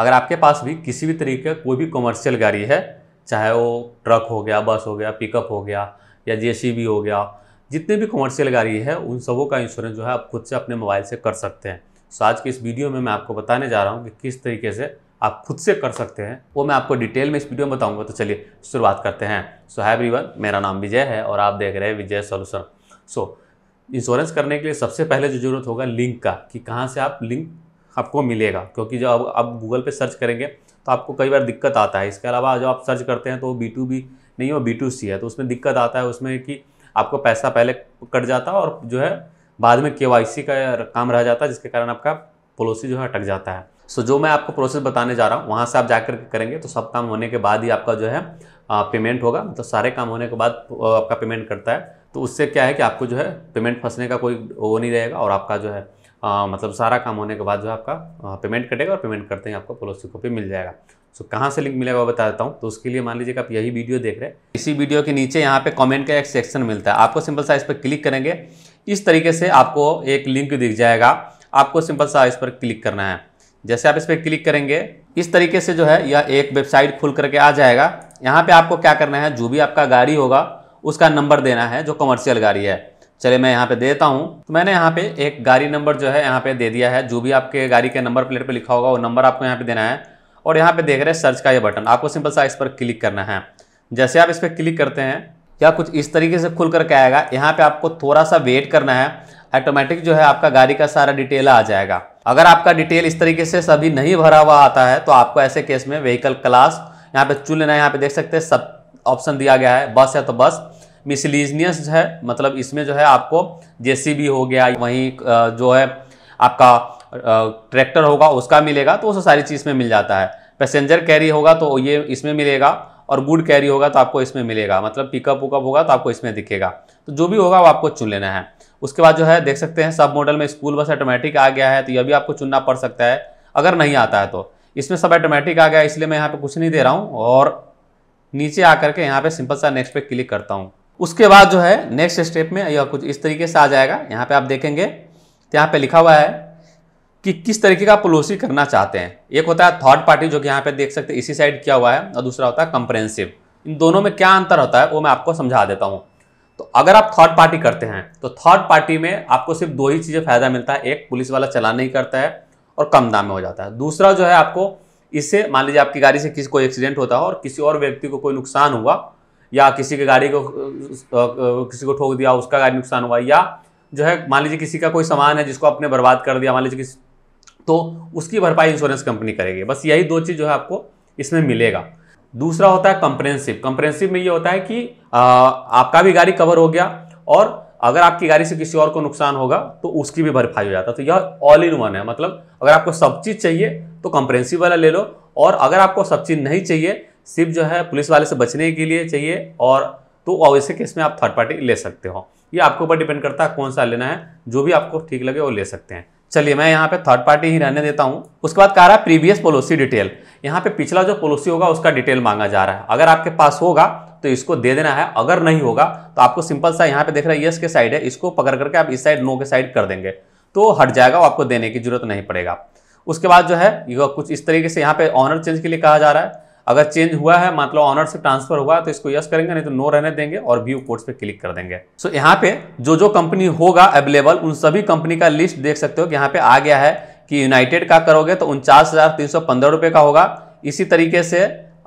अगर आपके पास भी किसी भी तरीके का कोई भी कॉमर्शियल गाड़ी है चाहे वो ट्रक हो गया बस हो गया पिकअप हो गया या जे हो गया जितने भी कॉमर्शियल गाड़ी है उन सबों का इंश्योरेंस जो है आप खुद से अपने मोबाइल से कर सकते हैं सो आज के इस वीडियो में मैं आपको बताने जा रहा हूँ कि किस तरीके से आप खुद से कर सकते हैं वो मैं आपको डिटेल में इस वीडियो में बताऊंगा तो चलिए शुरुआत करते हैं सो है एवरीवन मेरा नाम विजय है और आप देख रहे हैं विजय सोल्यूशन सो इंश्योरेंस करने के लिए सबसे पहले जो जरूरत होगा लिंक का कि कहाँ से आप लिंक आपको मिलेगा क्योंकि जब आप, आप गूगल पे सर्च करेंगे तो आपको कई बार दिक्कत आता है इसके अलावा जब आप सर्च करते हैं तो बी टू बी नहीं हो बी टू सी है तो उसमें दिक्कत आता है उसमें कि आपको पैसा पहले कट जाता है और जो है बाद में के वाई सी का काम रह जाता है जिसके कारण आपका पॉलिसी जो है अटक जाता है सो जो मैं आपको प्रोसेस बताने जा रहा हूँ वहाँ से आप जाकर के करेंगे तो सब काम होने के बाद ही आपका जो है पेमेंट होगा मतलब तो सारे काम होने के बाद आपका पेमेंट करता है तो उससे क्या है कि आपको जो है पेमेंट फंसने का कोई वो नहीं रहेगा और आपका जो है आ, मतलब सारा काम होने के बाद जो है आपका पेमेंट कटेगा और पेमेंट करते हैं आपको पॉलिसी कॉपी मिल जाएगा सो so, कहाँ से लिंक मिलेगा वो बता देता हूँ तो उसके लिए मान लीजिए कि आप यही वीडियो देख रहे हैं इसी वीडियो के नीचे यहाँ पे कमेंट का एक सेक्शन मिलता है आपको सिंपल साइज पर क्लिक करेंगे इस तरीके से आपको एक लिंक दिख जाएगा आपको सिंपल साइज पर क्लिक करना है जैसे आप इस पर क्लिक करेंगे इस तरीके से जो है यह एक वेबसाइट खुल करके आ जाएगा यहाँ पर आपको क्या करना है जो भी आपका गाड़ी होगा उसका नंबर देना है जो कमर्शियल गाड़ी है चले मैं यहाँ पे देता हूँ तो मैंने यहाँ पे एक गाड़ी नंबर जो है यहाँ पे दे दिया है जो भी आपके गाड़ी के नंबर प्लेट पे लिखा होगा वो नंबर आपको यहाँ पे देना है और यहाँ पे देख रहे हैं सर्च का ये बटन आपको सिंपल सा इस पर क्लिक करना है जैसे आप इस पर क्लिक करते हैं या कुछ इस तरीके से खुल करके आएगा यहाँ पे आपको थोड़ा सा वेट करना है ऑटोमेटिक जो है आपका गाड़ी का सारा डिटेल आ जाएगा अगर आपका डिटेल इस तरीके से सभी नहीं भरा हुआ आता है तो आपको ऐसे केस में व्हीकल क्लास यहाँ पे चुन लेना है यहाँ पे देख सकते हैं सब ऑप्शन दिया गया है बस है तो बस मिसलिजनियस है मतलब इसमें जो है आपको जेसीबी हो गया वहीं जो है आपका ट्रैक्टर होगा उसका मिलेगा तो वो सारी चीज़ में मिल जाता है पैसेंजर कैरी होगा तो ये इसमें मिलेगा और गुड कैरी होगा तो आपको इसमें मिलेगा मतलब पिकअप उकअप होगा तो आपको इसमें दिखेगा तो जो भी होगा वो आपको चुन लेना है उसके बाद जो है देख सकते हैं सब मॉडल में स्कूल बस ऑटोमेटिक आ गया है तो यह भी आपको चुनना पड़ सकता है अगर नहीं आता है तो इसमें सब ऑटोमेटिक आ गया इसलिए मैं यहाँ पर कुछ नहीं दे रहा हूँ और नीचे आकर के यहाँ पर सिंपल सा नेक्स्ट पे क्लिक करता हूँ उसके बाद जो है नेक्स्ट स्टेप में यह कुछ इस तरीके से आ जाएगा यहाँ पे आप देखेंगे तो यहाँ पे लिखा हुआ है कि किस तरीके का पोलोसी करना चाहते हैं एक होता है थर्ड पार्टी जो कि यहाँ पे देख सकते हैं इसी साइड किया हुआ है और दूसरा होता है कंप्रेंसिव इन दोनों में क्या अंतर होता है वो मैं आपको समझा देता हूँ तो अगर आप थर्ड पार्टी करते हैं तो थर्ड पार्टी में आपको सिर्फ दो ही चीज़ें फायदा मिलता है एक पुलिस वाला चलान नहीं करता है और कम दाम में हो जाता है दूसरा जो है आपको इससे मान लीजिए आपकी गाड़ी से किसी को एक्सीडेंट होता हो और किसी और व्यक्ति को कोई नुकसान हुआ या किसी के गाड़ी को किसी को ठोक दिया उसका गाड़ी नुकसान हुआ या जो है मान लीजिए किसी का कोई सामान है जिसको आपने बर्बाद कर दिया मान लीजिए किसी तो उसकी भरपाई इंश्योरेंस कंपनी करेगी बस यही दो चीज़ जो है आपको इसमें मिलेगा दूसरा होता है कंप्रेंसिव कंप्रेंसिव में ये होता है कि आ, आपका भी गाड़ी कवर हो गया और अगर आपकी गाड़ी से किसी और को नुकसान होगा तो उसकी भी भरपाई हो जाता है तो यह ऑल इन वन है मतलब अगर आपको सब चीज़ चाहिए तो कंप्रेंसिव वाला ले लो और अगर आपको सब चीज़ नहीं चाहिए सिर्फ जो है पुलिस वाले से बचने के लिए चाहिए और तो वैसे केस में आप थर्ड पार्टी ले सकते हो ये आपके ऊपर डिपेंड करता है कौन सा लेना है जो भी आपको ठीक लगे वो ले सकते हैं चलिए मैं यहाँ पे थर्ड पार्टी ही रहने देता हूँ उसके बाद कह रहा है प्रीवियस पॉलिसी डिटेल यहाँ पे पिछला जो पॉलिसी होगा उसका डिटेल मांगा जा रहा है अगर आपके पास होगा तो इसको दे देना है अगर नहीं होगा तो आपको सिंपल सा यहाँ पे देख रहा है यस के साइड है इसको पकड़ करके आप इस साइड नो के साइड कर देंगे तो हट जाएगा वो आपको देने की जरूरत नहीं पड़ेगा उसके बाद जो है कुछ इस तरीके से यहाँ पे ऑनर चेंज के लिए कहा जा रहा है अगर चेंज हुआ है मतलब ऑनर से ट्रांसफर हुआ तो इसको यस करेंगे नहीं तो नो रहने देंगे और व्यू कोर्ट पे क्लिक कर देंगे सो so, यहाँ पे जो जो कंपनी होगा अवेलेबल उन सभी कंपनी का लिस्ट देख सकते हो कि यहाँ पे आ गया है कि यूनाइटेड का करोगे तो उनचास हजार तीन सौ पंद्रह रुपए का होगा इसी तरीके से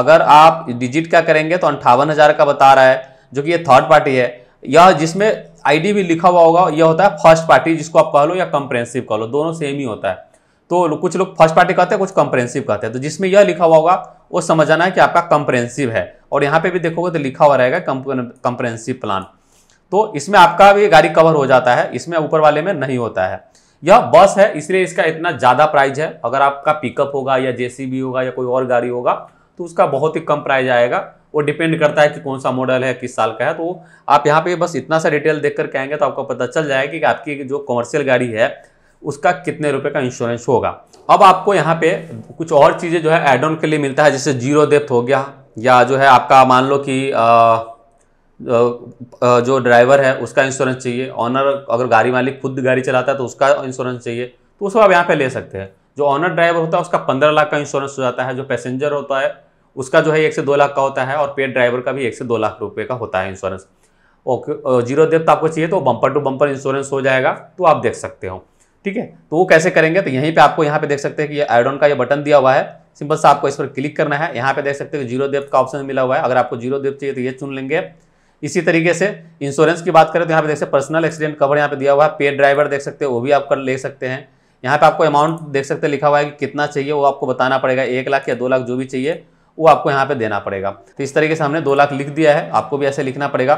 अगर आप डिजिट का करेंगे तो अंठावन हजार का बता रहा है जो कि ये थर्ड पार्टी है यह जिसमें आईडी भी लिखा हुआ होगा यह होता है फर्स्ट पार्टी जिसको आप कह लो या कंप्रेंसिव कह लो दोनों सेम ही होता है तो कुछ लोग फर्स्ट पार्टी कहते हैं कुछ कंप्रेंसिव कहते हैं तो जिसमें यह लिखा हुआ होगा वो समझाना है कि आपका कंप्रेंसिव है और यहाँ पे भी देखोगे तो लिखा हुआ रहेगा कंप्रेंसिव प्लान तो इसमें आपका भी गाड़ी कवर हो जाता है इसमें ऊपर वाले में नहीं होता है यह बस है इसलिए इसका इतना ज़्यादा प्राइस है अगर आपका पिकअप होगा या जेसीबी होगा या कोई और गाड़ी होगा तो उसका बहुत ही कम प्राइस आएगा वो डिपेंड करता है कि कौन सा मॉडल है किस साल का है तो आप यहाँ पे बस इतना सा डिटेल देख कर कहेंगे तो आपको पता चल जाएगा कि आपकी जो कमर्शियल गाड़ी है उसका कितने रुपए का इंश्योरेंस होगा अब आपको यहाँ पे कुछ और चीज़ें जो है एड ऑन के लिए मिलता है जैसे जीरो डेप्थ हो गया या जो है आपका मान लो कि जो ड्राइवर है उसका इंश्योरेंस चाहिए ऑनर अगर गाड़ी मालिक खुद गाड़ी चलाता है तो उसका इंश्योरेंस चाहिए तो उसको आप यहाँ पे ले सकते हैं जो ऑनर ड्राइवर होता है उसका पंद्रह लाख का इंश्योरेंस हो जाता है जो पैसेंजर होता है उसका जो है एक से दो लाख का होता है और पेड ड्राइवर का भी एक से दो लाख रुपये का होता है इंश्योरेंस ओके जीरो डेप्थ आपको चाहिए तो बम्पर टू बम्पर इंश्योरेंस हो जाएगा तो आप देख सकते हो ठीक है तो वो कैसे करेंगे तो यहीं पे आपको यहाँ पे देख सकते हैं कि ये आयोडन का ये बटन दिया हुआ है सिंपल सा आपको इस पर क्लिक करना है यहाँ पे देख सकते हैं कि जीरो डेप्थ का ऑप्शन मिला हुआ है अगर आपको जीरो डेप्थ चाहिए तो ये चुन लेंगे इसी तरीके से इंश्योरेंस की बात करें तो यहाँ पे देख सकते पर्सनल एक्सीडेंट कवर यहाँ पे दिया हुआ है पेड ड्राइवर देख सकते हैं वो भी आप कर ले सकते हैं यहाँ पे आपको अमाउंट देख सकते हैं लिखा हुआ है कि कितना चाहिए वो आपको बताना पड़ेगा एक लाख या दो लाख जो भी चाहिए वो आपको यहाँ पे देना पड़ेगा तो इस तरीके से हमने दो लाख लिख दिया है आपको भी ऐसे लिखना पड़ेगा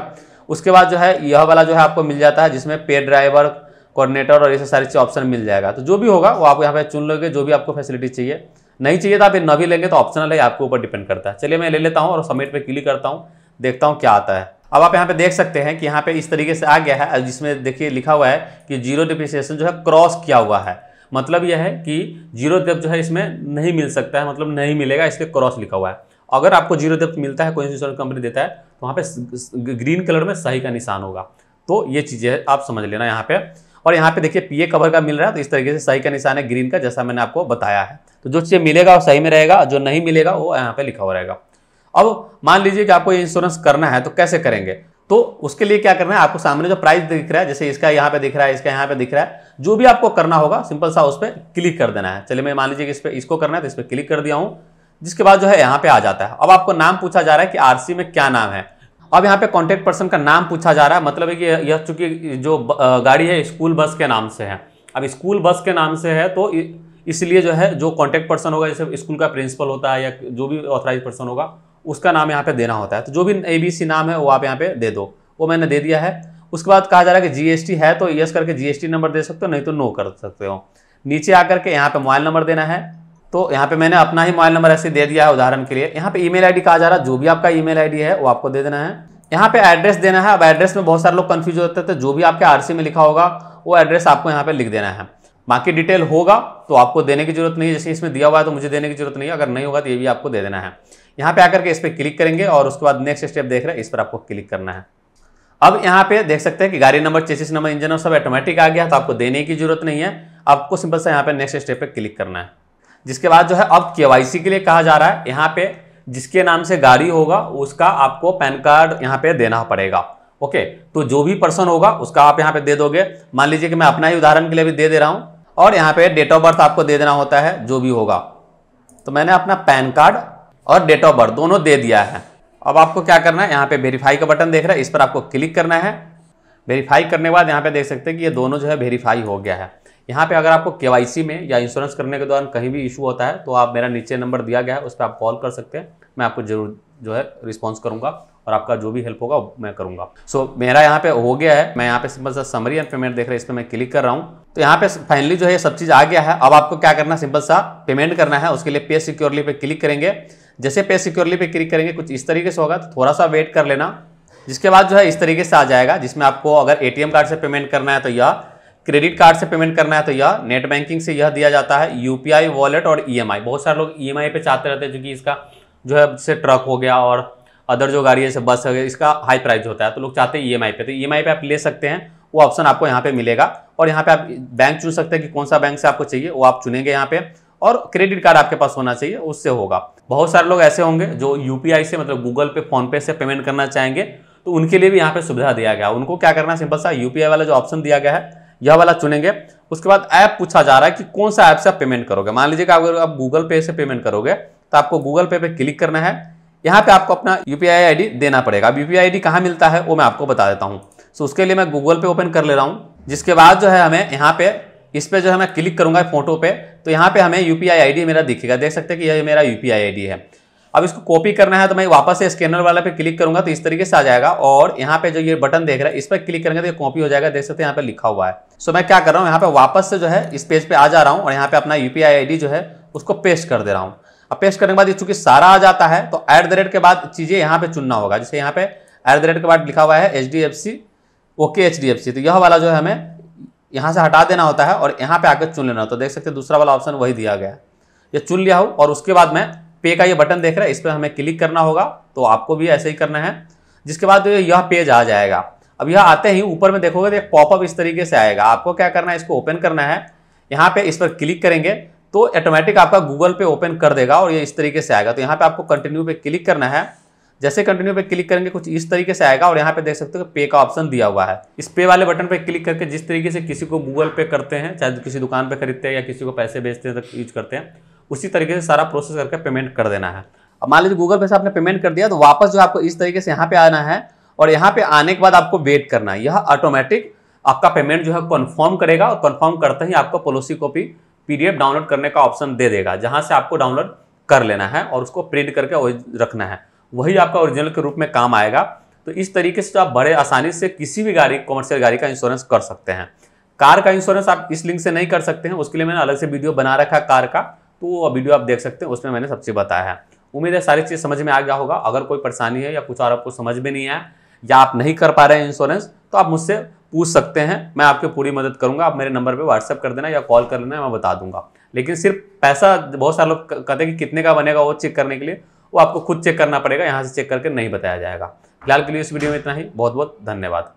उसके बाद जो है यह वाला जो है आपको मिल जाता है जिसमें पेड ड्राइवर कोऑर्डिनेटर और ये सारी चीज़ ऑप्शन मिल जाएगा तो जो भी होगा वो आप यहाँ पे चुन लोगे जो भी आपको फैसिलिटी चाहिए नहीं चाहिए तो आप ये न भी लेंगे तो ऑप्शनल है आपके ऊपर डिपेंड करता है चलिए मैं ले लेता हूँ और सबमिट पर क्लिक करता हूँ देखता हूँ क्या आता है अब आप यहाँ पे देख सकते हैं कि यहाँ पे इस तरीके से आ गया है जिसमें देखिए लिखा हुआ है कि जीरो डिप्रिसिएशन जो है क्रॉस किया हुआ है मतलब यह है कि जीरो डेप्थ जो है इसमें नहीं मिल सकता है मतलब नहीं मिलेगा इसके क्रॉस लिखा हुआ है अगर आपको जीरो डेप्थ मिलता है कोई इंश्योरेंस कंपनी देता है तो वहाँ पे ग्रीन कलर में सही का निशान होगा तो ये चीज़ें आप समझ लेना यहाँ पे और यहाँ पे देखिए पीए कवर का मिल रहा है तो इस तरीके से सही का निशान है ग्रीन का जैसा मैंने आपको बताया है तो जो चीज़ मिलेगा वो सही में रहेगा जो नहीं मिलेगा वो यहाँ पे लिखा हुआ रहेगा अब मान लीजिए कि आपको ये इंश्योरेंस करना है तो कैसे करेंगे तो उसके लिए क्या करना है आपको सामने जो प्राइस दिख रहा है जैसे इसका यहाँ पे दिख रहा है इसका यहाँ पे दिख रहा है जो भी आपको करना होगा सिंपल सा उस पर क्लिक कर देना है चलिए मैं मान लीजिए कि इस पर इसको करना है तो इस पर क्लिक कर दिया हूँ जिसके बाद जो है यहाँ पे आ जाता है अब आपको नाम पूछा जा रहा है कि आरसी में क्या नाम है अब यहाँ पे कॉन्टेक्ट पर्सन का नाम पूछा जा रहा है मतलब है कि यह चूंकि जो गाड़ी है स्कूल बस के नाम से है अब स्कूल बस के नाम से है तो इसलिए जो है जो कॉन्टैक्ट पर्सन होगा जैसे स्कूल का प्रिंसिपल होता है या जो भी ऑथराइज पर्सन होगा उसका नाम यहाँ पे देना होता है तो जो भी ए बी सी नाम है वो आप यहाँ पे दे दो वो मैंने दे दिया है उसके बाद कहा जा रहा है कि टी है तो यस करके टी नंबर दे सकते हो नहीं तो नो कर सकते हो नीचे आकर के यहाँ पे मोबाइल नंबर देना है तो यहाँ पे मैंने अपना ही मोबाइल नंबर ऐसे दे दिया है उदाहरण के लिए यहाँ पे ईमेल आईडी कहा जा रहा है जो भी आपका ईमेल आईडी है वो आपको दे देना है यहाँ पे एड्रेस देना है अब एड्रेस में बहुत सारे लोग कन्फ्यूज होते थे जो भी आपके आरसी में लिखा होगा वो एड्रेस आपको यहाँ पे लिख देना है बाकी डिटेल होगा तो आपको देने की जरूरत नहीं है जैसे इसमें दिया हुआ है तो मुझे देने की जरूरत नहीं है अगर नहीं होगा तो ये भी आपको दे देना है यहाँ पे आकर के इस पर क्लिक करेंगे और उसके बाद नेक्स्ट स्टेप देख रहे हैं इस पर आपको क्लिक करना है अब यहाँ पे देख सकते हैं कि गाड़ी नंबर चेसिस नंबर इंजन और सब ऑटोमेटिक आ गया तो आपको देने की जरूरत नहीं है आपको सिंपल सा यहाँ पे नेक्स्ट स्टेप पे क्लिक करना है जिसके बाद जो है अब के के लिए कहा जा रहा है यहाँ पे जिसके नाम से गाड़ी होगा उसका आपको पैन कार्ड यहाँ पे देना पड़ेगा ओके तो जो भी पर्सन होगा उसका आप यहाँ पे दे दोगे मान लीजिए कि मैं अपना ही उदाहरण के लिए भी दे दे रहा हूँ और यहाँ पे डेट ऑफ बर्थ आपको दे देना होता है जो भी होगा तो मैंने अपना पैन कार्ड और डेट ऑफ बर्थ दोनों दे दिया है अब आपको क्या करना है यहाँ पे वेरीफाई का बटन देख रहा है इस पर आपको क्लिक करना है वेरीफाई करने के बाद यहाँ पे देख सकते हैं कि ये दोनों जो है वेरीफाई हो गया है यहाँ पे अगर आपको के में या इंश्योरेंस करने के दौरान कहीं भी इशू होता है तो आप मेरा नीचे नंबर दिया गया है उस पर आप कॉल कर सकते हैं मैं आपको जरूर जो है रिस्पॉन्स करूंगा और आपका जो भी हेल्प होगा मैं करूंगा सो so, मेरा यहाँ पे हो गया है मैं यहाँ पे सिंपल सा समरी एंड पेमेंट देख रहे हैं इस पर मैं क्लिक कर रहा हूँ तो यहाँ पे फाइनली जो है सब चीज़ आ गया है अब आपको क्या करना सिंपल सा पेमेंट करना है उसके लिए पे सिक्योरली पे क्लिक करेंगे जैसे पे सिक्योरली पे क्लिक करेंगे कुछ इस तरीके से होगा तो थोड़ा सा वेट कर लेना जिसके बाद जो है इस तरीके से आ जाएगा जिसमें आपको अगर ए कार्ड से पेमेंट करना है तो यह क्रेडिट कार्ड से पेमेंट करना है तो यह नेट बैंकिंग से यह दिया जाता है यूपीआई वॉलेट और ईएमआई e बहुत सारे लोग ईएमआई e पे चाहते रहते हैं क्योंकि इसका जो है जैसे ट्रक हो गया और अदर जो गाड़ी है जैसे बस हो गया इसका हाई प्राइस होता है तो लोग चाहते हैं ई e पे तो ई पे आप ले सकते हैं वो ऑप्शन आपको यहाँ पे मिलेगा और यहाँ पे आप बैंक चुन सकते हैं कि कौन सा बैंक से आपको चाहिए वो आप चुनेंगे यहाँ पे और क्रेडिट कार्ड आपके पास होना चाहिए उससे होगा बहुत सारे लोग ऐसे होंगे जो यूपीआई से मतलब गूगल पे फोनपे से पेमेंट करना चाहेंगे तो उनके लिए भी यहाँ पे सुविधा दिया गया उनको क्या करना सिंपल सा यूपीआई वाला जो ऑप्शन दिया गया है यह वाला चुनेंगे उसके बाद ऐप पूछा जा रहा है कि कौन सा ऐप से आप पेमेंट करोगे मान लीजिए अगर आप गूगल पे से पेमेंट करोगे तो आपको गूगल पे पे क्लिक करना है यहाँ पे आपको अपना यूपीआई आईडी देना पड़ेगा अब यूपीआई आईडी कहाँ मिलता है वो मैं आपको बता देता हूँ सो उसके लिए मैं गूगल पे ओपन कर ले रहा हूँ जिसके बाद जो है हमें यहाँ पे इस पर जो है मैं क्लिक करूँगा फोटो पे तो यहाँ पे हमें यू पी आई मेरा दिखेगा देख सकते हैं कि यह मेरा यू पी है अब इसको कॉपी करना है तो मैं वापस से स्कैनर वाला पे क्लिक करूंगा तो इस तरीके से आ जाएगा और यहाँ पे जो ये बटन देख रहा है इस पर क्लिक करेंगे तो ये कॉपी हो जाएगा देख सकते हैं यहाँ पे लिखा हुआ है सो मैं क्या कर रहा हूँ यहाँ पे वापस से जो है इस पेज पे आ जा रहा हूँ और यहाँ पे अपना यूपीआई आई जो है उसको पेस्ट कर दे रहा हूँ अब पेस्ट करने के बाद ये चूंकि सारा आ जाता है तो एट द रेट के बाद चीज़ें यहाँ पे चुनना होगा जैसे यहाँ पे एट द रेट के बाद लिखा हुआ है H D F C okay H D F C तो यह वाला जो है हमें यहाँ से हटा देना होता है और यहाँ पे आकर चुन लेना होता है तो देख सकते दूसरा वाला ऑप्शन वही दिया गया है ये चुन लिया हो और उसके बाद मैं पे का ये बटन देख रहे हैं इस पर हमें क्लिक करना होगा तो आपको भी ऐसे ही करना है जिसके बाद तो यह पेज आ जाएगा अब यह आते ही ऊपर में देखोगे तो एक पॉपअप इस तरीके से आएगा आपको क्या करना है इसको ओपन करना है यहाँ पे इस पर क्लिक करेंगे तो ऑटोमेटिक आपका गूगल पे ओपन कर देगा और ये इस तरीके से आएगा तो यहाँ पे आपको कंटिन्यू पे क्लिक करना है जैसे कंटिन्यू पे क्लिक करेंगे कुछ इस तरीके से आएगा और यहाँ पे देख सकते हो पे का ऑप्शन दिया हुआ है इस पे वाले बटन पे क्लिक करके जिस तरीके से किसी को गूगल पे करते हैं चाहे किसी दुकान पे खरीदते हैं या किसी को पैसे भेजते हैं तो यूज करते हैं उसी तरीके से सारा प्रोसेस करके पेमेंट कर देना है अब मान लीजिए गूगल पे से आपने पेमेंट कर दिया तो वापस जो आपको इस तरीके से यहाँ पे आना है और यहाँ पे आने के बाद आपको वेट करना है यह ऑटोमेटिक आपका पेमेंट जो है कन्फर्म करेगा और कन्फर्म करते ही आपको पॉलिसी कॉपी पीडीएफ डाउनलोड करने का ऑप्शन दे देगा जहाँ से आपको डाउनलोड कर लेना है और उसको प्रिंट करके रखना है वही आपका ओरिजिनल के रूप में काम आएगा तो इस तरीके से तो आप बड़े आसानी से किसी भी गाड़ी कॉमर्शियल गाड़ी का इंश्योरेंस कर सकते हैं कार का इंश्योरेंस आप इस लिंक से नहीं कर सकते हैं उसके लिए मैंने अलग से वीडियो बना रखा कार का तो वो वीडियो आप देख सकते हैं उसमें मैंने सबसे बताया है उम्मीद है सारी चीज़ समझ में आ गया होगा अगर कोई परेशानी है या कुछ और आपको समझ में नहीं आया या आप नहीं कर पा रहे हैं इंश्योरेंस तो आप मुझसे पूछ सकते हैं मैं आपकी पूरी मदद करूंगा आप मेरे नंबर पे व्हाट्सअप कर देना या कॉल कर लेना मैं बता दूंगा लेकिन सिर्फ पैसा बहुत सारे लोग कहते हैं कि कितने का बनेगा वो चेक करने के लिए वो आपको खुद चेक करना पड़ेगा यहाँ से चेक करके नहीं बताया जाएगा फिलहाल के लिए इस वीडियो में इतना ही बहुत बहुत धन्यवाद